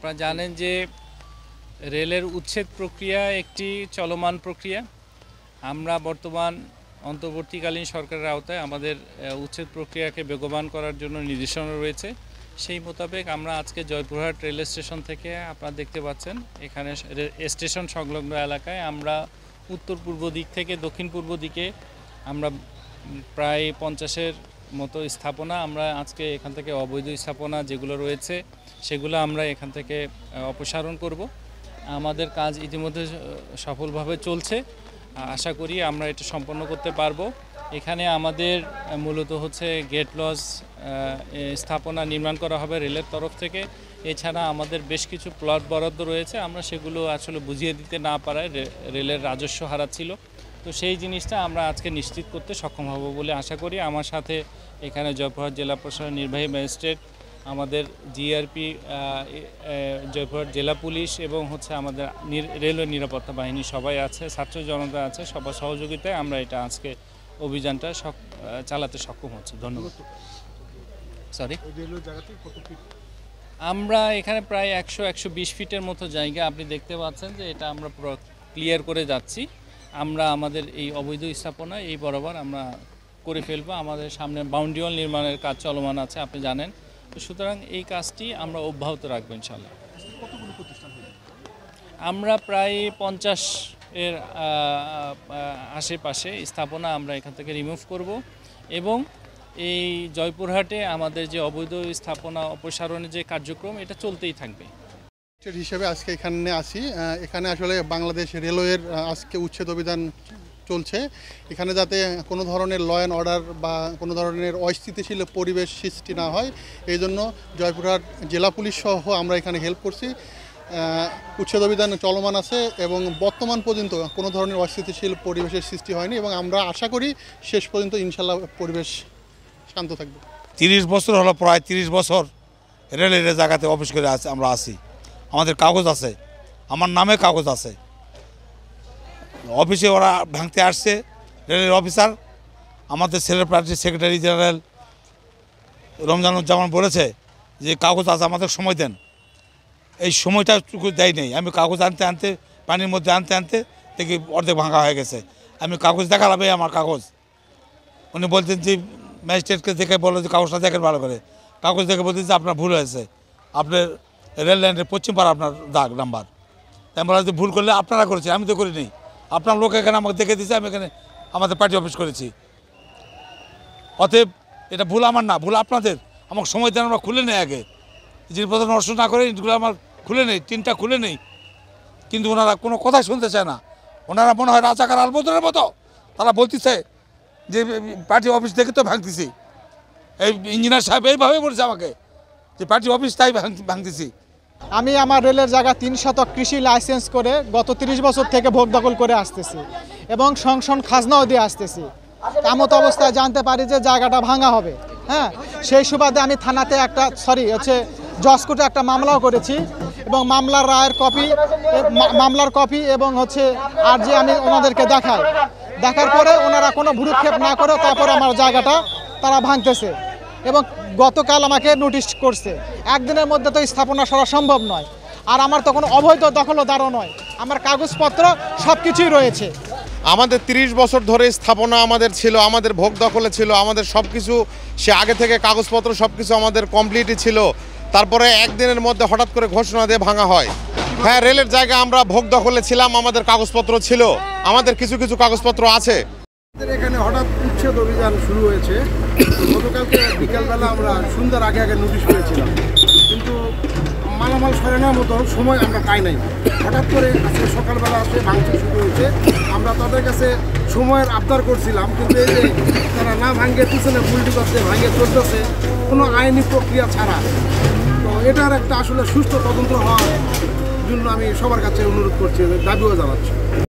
আপনারা জানেন যে রেলের উচ্ছেদ প্রক্রিয়া একটি চলমান প্রক্রিয়া আমরা বর্তমান অন্তর্বর্তীকালীন সরকারের আওতায় আমাদের উচ্ছেদ প্রক্রিয়াকে বেগবান করার জন্য নির্দেশনা রয়েছে সেই মোতাবেক আমরা আজকে জয়পুরহাট রেল স্টেশন থেকে আপনারা দেখতে পাচ্ছেন এখানে স্টেশন সংলগ্ন এলাকায় আমরা উত্তর পূর্ব দিক থেকে দক্ষিণ পূর্ব দিকে আমরা প্রায় পঞ্চাশের মতো স্থাপনা আমরা আজকে এখান থেকে অবৈধ স্থাপনা যেগুলো রয়েছে সেগুলো আমরা এখান থেকে অপসারণ করব আমাদের কাজ ইতিমধ্যে সফলভাবে চলছে আশা করি আমরা এটা সম্পন্ন করতে পারবো এখানে আমাদের মূলত হচ্ছে গেট লজ স্থাপনা নির্মাণ করা হবে রেলের তরফ থেকে এছাড়া আমাদের বেশ কিছু প্লট বরাদ্দ রয়েছে আমরা সেগুলো আসলে বুঝিয়ে দিতে না পারায় রেলের রাজস্ব হারাচ্ছিল তো সেই জিনিসটা আমরা আজকে নিশ্চিত করতে সক্ষম হব বলে আশা করি আমার সাথে এখানে জয়পুরহাট জেলা প্রশাসনের নির্বাহী ম্যাজিস্ট্রেট আমাদের জিআরপি জয়পুরহাট জেলা পুলিশ এবং হচ্ছে আমাদের রেলওয়ে নিরাপত্তা বাহিনী সবাই আছে ছাত্র জনতা আছে সবার সহযোগিতায় আমরা এটা আজকে অভিযানটা চালাতে সক্ষম হচ্ছে ধন্যবাদ সরি আমরা এখানে প্রায় একশো একশো ফিটের মতো জায়গা আপনি দেখতে পাচ্ছেন যে এটা আমরা ক্লিয়ার করে যাচ্ছি আমরা আমাদের এই অবৈধ স্থাপনা এই বরাবর আমরা করে ফেলবো আমাদের সামনে বাউন্ডারি ওয়াল নির্মাণের কাজ চলমান আছে আপনি জানেন সুতরাং এই কাজটি আমরা অব্যাহত রাখবো ইনশাল্লাহ আমরা প্রায় পঞ্চাশ এর আশেপাশে স্থাপনা আমরা এখান থেকে রিমুভ করব এবং এই জয়পুরহাটে আমাদের যে অবৈধ স্থাপনা অপসারণের যে কার্যক্রম এটা চলতেই থাকবে হিসেবে আজকে এখানে আসি এখানে আসলে বাংলাদেশ রেলওয়ের আজকে উচ্ছেদ অভিযান চলছে এখানে যাতে কোনো ধরনের ল অ্যান্ড অর্ডার বা কোনো ধরনের অস্থিতিশীল পরিবেশ সৃষ্টি না হয় এই জন্য জয়পুরহাট জেলা পুলিশ সহ আমরা এখানে হেল্প করছি উচ্ছেদ অভিযান চলমান আছে এবং বর্তমান পর্যন্ত কোনো ধরনের অস্থিতিশীল পরিবেশের সৃষ্টি হয়নি এবং আমরা আশা করি শেষ পর্যন্ত ইনশাল্লাহ পরিবেশ শান্ত থাকবে তিরিশ বছর হলো প্রায় তিরিশ বছর রেলের জায়গাতে অফিস করে আছে আমরা আসি আমাদের কাগজ আছে আমার নামে কাগজ আছে অফিসে ওরা ভাঙতে আসছে রেলের অফিসার আমাদের সেলের পার্টির সেক্রেটারি জেনারেল রমজানুজ্জামান বলেছে যে কাগজ আছে আমাদের সময় দেন এই সময়টাটুকু দেয় নেই আমি কাগজ আনতে আনতে পানির মধ্যে আনতে আনতে দেখি অর্ধেক ভাঙা হয়ে গেছে আমি কাগজ দেখালাম আমার কাগজ উনি বলতেন যে ম্যাজিস্ট্রেটকে দেখে বলো যে কাগজটা দেখেন ভালো করে কাগজ দেখে বলতেন যে আপনার ভুল হয়েছে আপনার রেল লাইনের পশ্চিম পাড়া আপনার দাগ নাম্বার আমরা যে ভুল করলে আপনারা করেছেন আমি তো করিনি আপনার লোক এখানে আমাকে দেখে দিয়েছে আমি এখানে আমাদের পার্টি অফিস করেছি অতএব এটা ভুল আমার না ভুল আপনাদের আমাকে সময় দেন আমরা খুলে নেই আগে জিনিসপত্র নষ্ট না করে ইটগুলো আমার খুলে নেই টিনটা খুলে নেই কিন্তু ওনারা কোনো কথাই শুনতে চায় না ওনারা মনে হয় রাজাকার আলবদনের মতো তারা বলতেছে যে পার্টি অফিস থেকে তো ভাঙতেছি এই ইঞ্জিনিয়ার সাহেব এইভাবেই বলেছে আমাকে যে পার্টি অফিস তাই ভাঙতেছি আমি আমার রেলের জায়গা তিন শতক কৃষি লাইসেন্স করে গত ৩০ বছর থেকে ভোগ দখল করে আসতেছি এবং সংসন খাজনাও দিয়ে আসতেছি এমত অবস্থায় জানতে পারি যে জায়গাটা ভাঙা হবে হ্যাঁ সেই সুবাদে আমি থানাতে একটা সরি হচ্ছে জসকোটে একটা মামলাও করেছি এবং মামলার রায়ের কপি মামলার কপি এবং হচ্ছে আর যে আমি ওনাদেরকে দেখাই দেখার পরে ওনারা কোনো ভুরুক্ষেপ না করে তারপর আমার জায়গাটা তারা ভাঙতেছে এবং গতকাল আমাকে নোটিশ করছে একদিনের মধ্যে তো স্থাপনা সরা সম্ভব নয় আর আমার তখন অবৈধ দখলদারও নয় আমার কাগজপত্র সব কিছুই রয়েছে আমাদের ৩০ বছর ধরে স্থাপনা আমাদের ছিল আমাদের ভোগ দখলে ছিল আমাদের সব কিছু সে আগে থেকে কাগজপত্র সব কিছু আমাদের কমপ্লিটই ছিল তারপরে একদিনের মধ্যে হঠাৎ করে ঘোষণা দিয়ে ভাঙা হয় হ্যাঁ রেলের জায়গায় আমরা ভোগ দখলে ছিলাম আমাদের কাগজপত্র ছিল আমাদের কিছু কিছু কাগজপত্র আছে এখানে হঠাৎ উচ্ছেদ অভিযান শুরু হয়েছে গতকালকে বিকালবেলা আমরা সুন্দর আগে আগে নোটিশ পেয়েছিলাম কিন্তু মালামাল সরানোর মতো সময় আমরা পাই নাই হঠাৎ করে আজকে সকালবেলা আসতে ভাঙচুর শুরু হয়েছে আমরা তাদের কাছে সময়ের আবদার করছিলাম কিন্তু এই যে তারা না ভাঙে পিছনে পুলটি করতে ভাঙে চলতেছে কোনো আইনি প্রক্রিয়া ছাড়া তো এটার একটা আসলে সুস্থ তদন্ত হওয়ার জন্য আমি সবার কাছে অনুরোধ করছি দাবিও জানাচ্ছি